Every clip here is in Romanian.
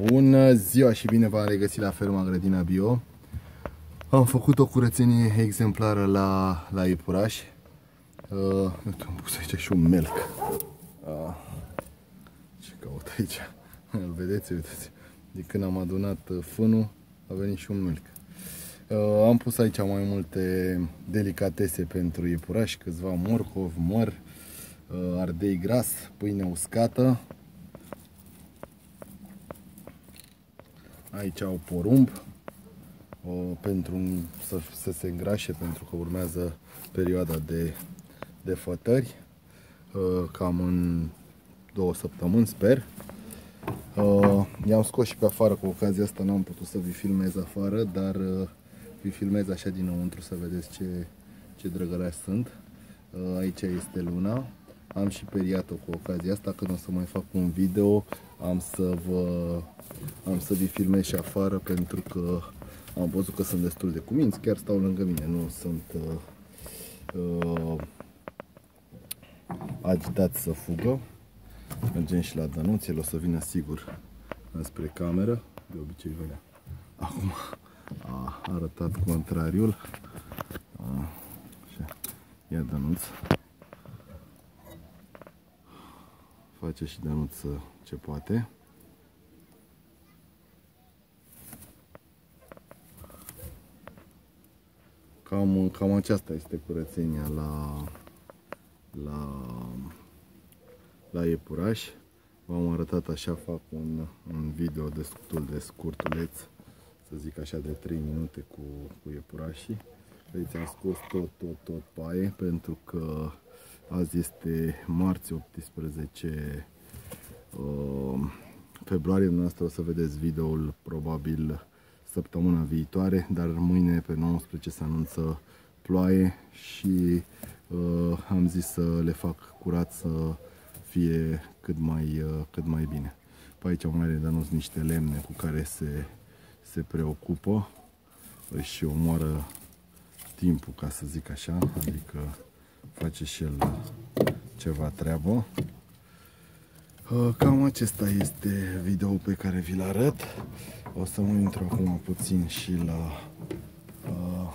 Bună ziua și bine v-am regăsit la ferma Grădina Bio. Am făcut o curățenie exemplară la, la Ipuraș. Uh, am pus aici și un melc. Uh, ce caut aici? Îl vedeți, uitați. De când am adunat uh, fânul, a venit și un melc. Uh, am pus aici mai multe delicatese pentru iepuraș, câțiva morcov, măr, uh, ardei gras, pâine uscată, Aici au porumb pentru să, să se îngrașe pentru că urmează perioada de, de fătări cam în două săptămâni, sper. I-am scos și pe afară cu ocazia asta, n-am putut să vi filmez afară, dar vi filmez așa dinăuntru să vedeți ce, ce drăgălași sunt. Aici este luna, am și periat-o cu ocazia asta, când o să mai fac un video, am să vă am să vi filmez și afară pentru că am văzut că sunt destul de cuminți, chiar stau lângă mine, nu sunt uh, uh, agitat să fugă. Mergem și la Danuț, el o să vină sigur înspre cameră, de obicei vedea. Acum a arătat contrariul. Ia Danuț. face și Danuț ce poate. Cam, cam aceasta este curățenia la, la, la iepuraș. V-am arătat așa, fac un, un video destul de scurtuleț, să zic așa, de 3 minute cu, cu iepurașii. Deci am scos tot, tot, tot paie, pentru că Azi este marți 18 uh, februarie, dumneavoastră o să vedeți videoul probabil săptămâna viitoare, dar mâine pe 19 se anunță ploaie și uh, am zis să le fac curat să fie cât mai, uh, cât mai bine. Pe aici mai redanus niște lemne cu care se, se preocupă și omoară timpul, ca să zic așa, adică face și el ceva treabă. Uh, cam acesta este video pe care vi-l arăt. O să mă intru acum puțin și la uh,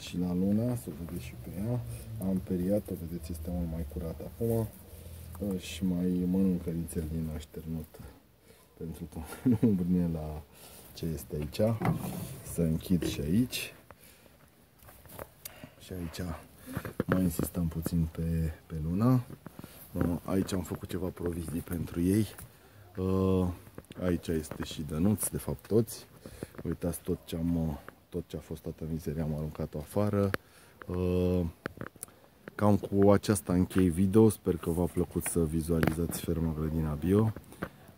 și la luna, să vedeți și pe ea. Am periat-o, vedeți, este mult mai curat acum. Uh, și mai mănâncă nițel din așternut pentru că nu îmbrânie la ce este aici. Să închid și aici. Și aici mai insistăm puțin pe, pe luna. Uh, aici am făcut ceva provizii pentru ei. Uh, aici este și Dănuț, de fapt toți. Uitați tot ce, am, uh, tot ce a fost toată mizeria, am aruncat-o afară. Cam cu aceasta închei video, sper că v-a plăcut să vizualizați ferma Grădina Bio.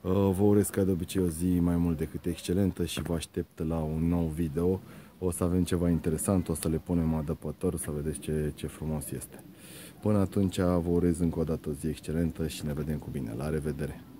Uh, vă urez ca de obicei o zi mai mult decât excelentă și vă aștept la un nou video. O să avem ceva interesant, o să le punem adăpător, să vedeți ce, ce frumos este. Până atunci vă urez încă o dată o zi excelentă și ne vedem cu bine. La revedere!